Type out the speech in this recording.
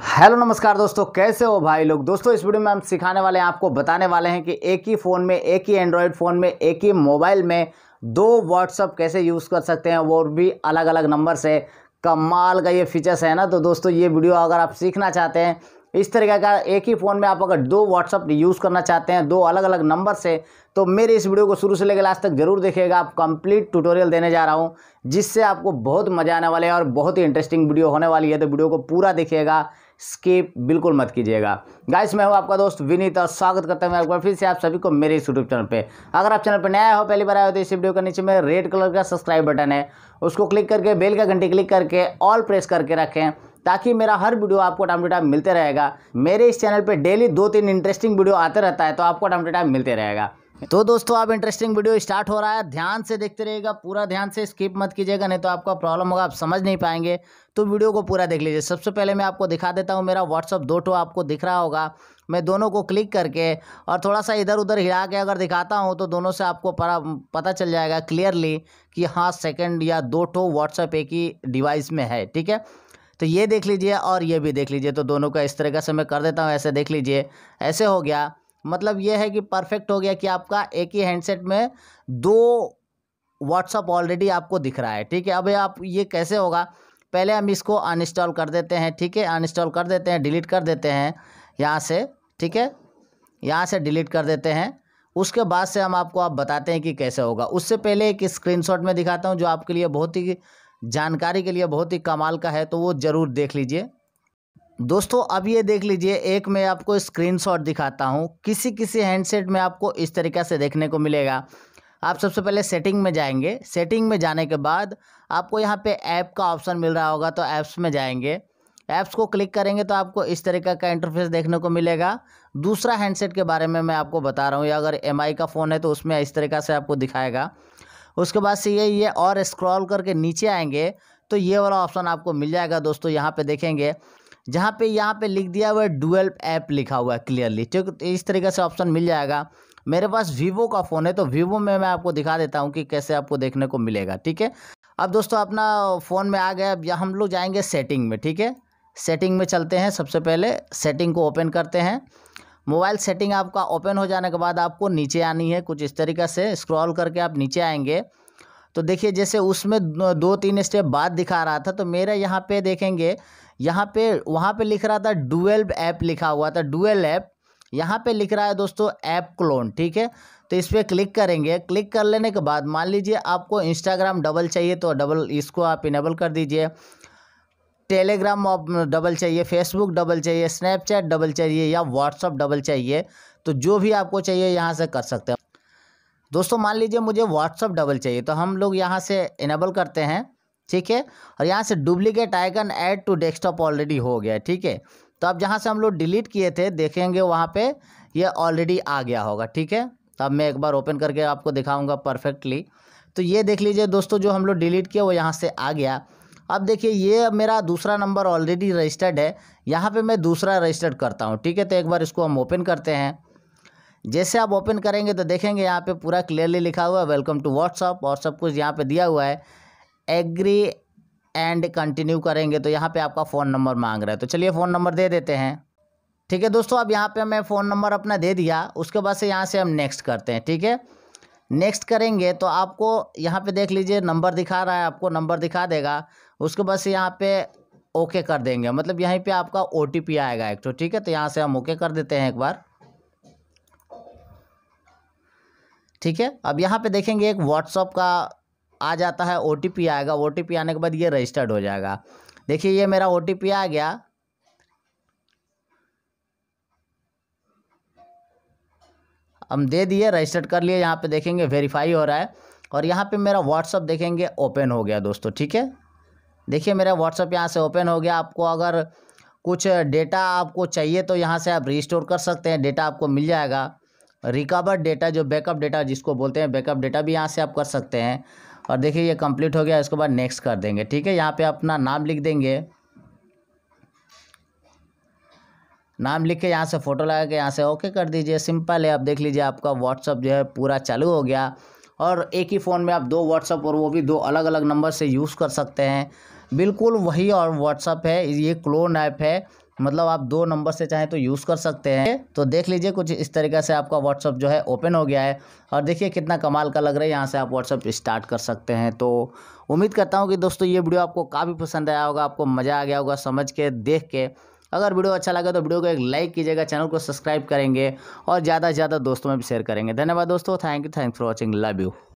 hello नमस्कार दोस्तों कैसे हो भाई लोग दोस्तों इस वीडियो में हम सिखाने वाले हैं आपको बताने वाले हैं कि एक ही फ़ोन में एक ही एंड्रॉयड फ़ोन में एक ही मोबाइल में दो व्हाट्सअप कैसे यूज़ कर सकते हैं वो भी अलग अलग नंबर से कमाल का ये फीचर्स है ना तो दोस्तों ये वीडियो अगर आप सीखना चाहते हैं इस तरीके का एक ही फ़ोन में आप अगर दो व्हाट्सअप यूज़ करना चाहते हैं दो अलग अलग नंबर से तो मेरे इस वीडियो को शुरू से लेकर लास्ट तक जरूर देखिएगा आप कंप्लीट ट्यूटोरियल देने जा रहा हूँ जिससे आपको बहुत मज़ा आने वाला है और बहुत ही इंटरेस्टिंग वीडियो होने वाली है तो वीडियो को पूरा देखिएगा स्किप बिल्कुल मत कीजिएगा गाइस मैं हूं आपका दोस्त विनीत और स्वागत करता हूं एक बार फिर से आप सभी को मेरे इस यूट्यूब चैनल पे अगर आप चैनल पर नया हो पहली बार आए हो तो इस वीडियो के नीचे में रेड कलर का सब्सक्राइब बटन है उसको क्लिक करके बेल का घंटी क्लिक करके ऑल प्रेस करके रखें ताकि मेरा हर वीडियो आपको टाइम टू टाइम मिलते रहेगा मेरे इस चैनल पर डेली दो तीन इंटरेस्टिंग वीडियो आते रहता है तो आपको टाइम टू टाइम मिलते रहेगा तो दोस्तों आप इंटरेस्टिंग वीडियो स्टार्ट हो रहा है ध्यान से देखते रहिएगा पूरा ध्यान से स्किप मत कीजिएगा नहीं तो आपका प्रॉब्लम होगा आप समझ नहीं पाएंगे तो वीडियो को पूरा देख लीजिए सबसे पहले मैं आपको दिखा देता हूँ मेरा व्हाट्सअप दो टो आपको दिख रहा होगा मैं दोनों को क्लिक करके और थोड़ा सा इधर उधर हिला के अगर दिखाता हूँ तो दोनों से आपको पता चल जाएगा क्लियरली कि हाँ सेकेंड या दो टो व्हाट्सअप एक ही डिवाइस में है ठीक है तो ये देख लीजिए और ये भी देख लीजिए तो दोनों का इस तरीके से मैं कर देता हूँ ऐसे देख लीजिए ऐसे हो गया मतलब ये है कि परफेक्ट हो गया कि आपका एक ही हैंडसेट में दो व्हाट्सअप ऑलरेडी आपको दिख रहा है ठीक है अब आप ये कैसे होगा पहले हम इसको अनइंस्टॉल कर देते हैं ठीक है अनइंस्टॉल कर देते हैं डिलीट कर देते हैं यहाँ से ठीक है यहाँ से डिलीट कर देते हैं उसके बाद से हम आपको आप बताते हैं कि कैसे होगा उससे पहले एक स्क्रीनशॉट में दिखाता हूँ जो आपके लिए बहुत ही जानकारी के लिए बहुत ही कमाल का है तो वो ज़रूर देख लीजिए दोस्तों अब ये देख लीजिए एक मैं आपको स्क्रीनशॉट दिखाता हूँ किसी किसी हैंडसेट में आपको इस तरीके से देखने को मिलेगा आप सबसे पहले सेटिंग में जाएंगे सेटिंग में जाने के बाद आपको यहाँ पे ऐप का ऑप्शन मिल रहा होगा तो ऐप्स में जाएंगे ऐप्स को क्लिक करेंगे तो आपको इस तरीके का इंटरफेस देखने को मिलेगा दूसरा हैंडसेट के बारे में मैं आपको बता रहा हूँ या अगर एम का फ़ोन है तो उसमें इस तरीके से आपको दिखाएगा उसके बाद से ये ये और स्क्रॉल करके नीचे आएंगे तो ये वाला ऑप्शन आपको मिल जाएगा दोस्तों यहाँ पे देखेंगे जहाँ पे यहाँ पे लिख दिया हुआ है डुअल ऐप लिखा हुआ है क्लियरली ठीक तो इस तरीके से ऑप्शन मिल जाएगा मेरे पास वीवो का फ़ोन है तो वीवो में मैं आपको दिखा देता हूँ कि कैसे आपको देखने को मिलेगा ठीक है अब दोस्तों अपना फ़ोन में आ गया अब हम लोग जाएंगे सेटिंग में ठीक है सेटिंग में चलते हैं सबसे पहले सेटिंग को ओपन करते हैं मोबाइल सेटिंग आपका ओपन हो जाने के बाद आपको नीचे आनी है कुछ इस तरीका से स्क्रॉल करके आप नीचे आएंगे तो देखिए जैसे उसमें दो तीन स्टेप बाद दिखा रहा था तो मेरा यहाँ पे देखेंगे यहाँ पे वहाँ पे लिख रहा था डुएल्व ऐप लिखा हुआ था डुएल ऐप यहाँ पे लिख रहा है दोस्तों ऐप क्लोन ठीक है तो इस पर क्लिक करेंगे क्लिक कर लेने के बाद मान लीजिए आपको इंस्टाग्राम डबल चाहिए तो डबल इसको आप इनेबल कर दीजिए टेलीग्राम डबल चाहिए फेसबुक डबल चाहिए स्नैपचैट डबल चाहिए या व्हाट्सअप डबल चाहिए तो जो भी आपको चाहिए यहाँ से कर सकते हैं दोस्तों मान लीजिए मुझे व्हाट्सअप डबल चाहिए तो हम लोग यहाँ से इनेबल करते हैं ठीक है और यहाँ से duplicate icon add to desktop already हो गया ठीक है तो अब जहाँ से हम लोग डिलीट किए थे देखेंगे वहाँ पे ये ऑलरेडी आ गया होगा ठीक है तो अब मैं एक बार ओपन करके आपको दिखाऊंगा परफेक्टली तो ये देख लीजिए दोस्तों जो हम लोग डिलीट किया वो यहाँ से आ गया अब देखिए ये मेरा दूसरा नंबर ऑलरेडी रजिस्टर्ड है यहाँ पे मैं दूसरा रजिस्टर्ड करता हूँ ठीक है तो एक बार इसको हम ओपन करते हैं जैसे आप ओपन करेंगे तो देखेंगे यहाँ पे पूरा क्लियरली लिखा हुआ है वेलकम टू व्हाट्सअप और सब कुछ यहाँ पे दिया हुआ है एग्री एंड कंटिन्यू करेंगे तो यहाँ पर आपका फ़ोन नंबर मांग रहा है तो चलिए फ़ोन नंबर दे देते हैं ठीक है दोस्तों अब यहाँ पर हमें फ़ोन नंबर अपना दे दिया उसके बाद से यहाँ से हम नेक्स्ट करते हैं ठीक है नेक्स्ट करेंगे तो आपको यहाँ पे देख लीजिए नंबर दिखा रहा है आपको नंबर दिखा देगा उसके बाद से यहाँ पे ओके कर देंगे मतलब यहीं पे आपका ओ आएगा एक तो ठीक है तो यहाँ से हम ओके कर देते हैं एक बार ठीक है अब यहाँ पे देखेंगे एक व्हाट्सअप का आ जाता है ओ आएगा ओ आने के बाद ये रजिस्टर्ड हो जाएगा देखिए ये मेरा ओ आ गया हम दे दिए रजिस्टर्ड कर लिए यहाँ पे देखेंगे वेरीफाई हो रहा है और यहाँ पे मेरा व्हाट्सअप देखेंगे ओपन हो गया दोस्तों ठीक है देखिए मेरा व्हाट्सअप यहाँ से ओपन हो गया आपको अगर कुछ डेटा आपको चाहिए तो यहाँ से आप रिस्टोर कर सकते हैं डेटा आपको मिल जाएगा रिकवर डेटा जो बैकअप डेटा जिसको बोलते हैं बैकअप डेटा भी यहाँ से आप कर सकते हैं और देखिए ये कंप्लीट हो गया इसके बाद नेक्स्ट कर देंगे ठीक है यहाँ पे अपना नाम लिख देंगे नाम लिख के यहाँ से फ़ोटो लगा के यहाँ से ओके कर दीजिए सिंपल है आप देख लीजिए आपका व्हाट्सअप जो है पूरा चालू हो गया और एक ही फ़ोन में आप दो व्हाट्सअप और वो भी दो अलग अलग नंबर से यूज़ कर सकते हैं बिल्कुल वही और व्हाट्सअप है ये क्लोन ऐप है मतलब आप दो नंबर से चाहें तो यूज़ कर सकते हैं तो देख लीजिए कुछ इस तरीके से आपका व्हाट्सअप जो है ओपन हो गया है और देखिए कितना कमाल का लग रहा है यहाँ से आप व्हाट्सअप स्टार्ट कर सकते हैं तो उम्मीद करता हूँ कि दोस्तों ये वीडियो आपको काफ़ी पसंद आया होगा आपको मज़ा आ गया होगा समझ के देख के अगर वीडियो अच्छा लगा तो वीडियो को एक लाइक कीजिएगा चैनल को सब्सक्राइब करेंगे और ज़्यादा से ज़्यादा दोस्तों में भी शेयर करेंगे धन्यवाद दोस्तों thank you thanks for watching love you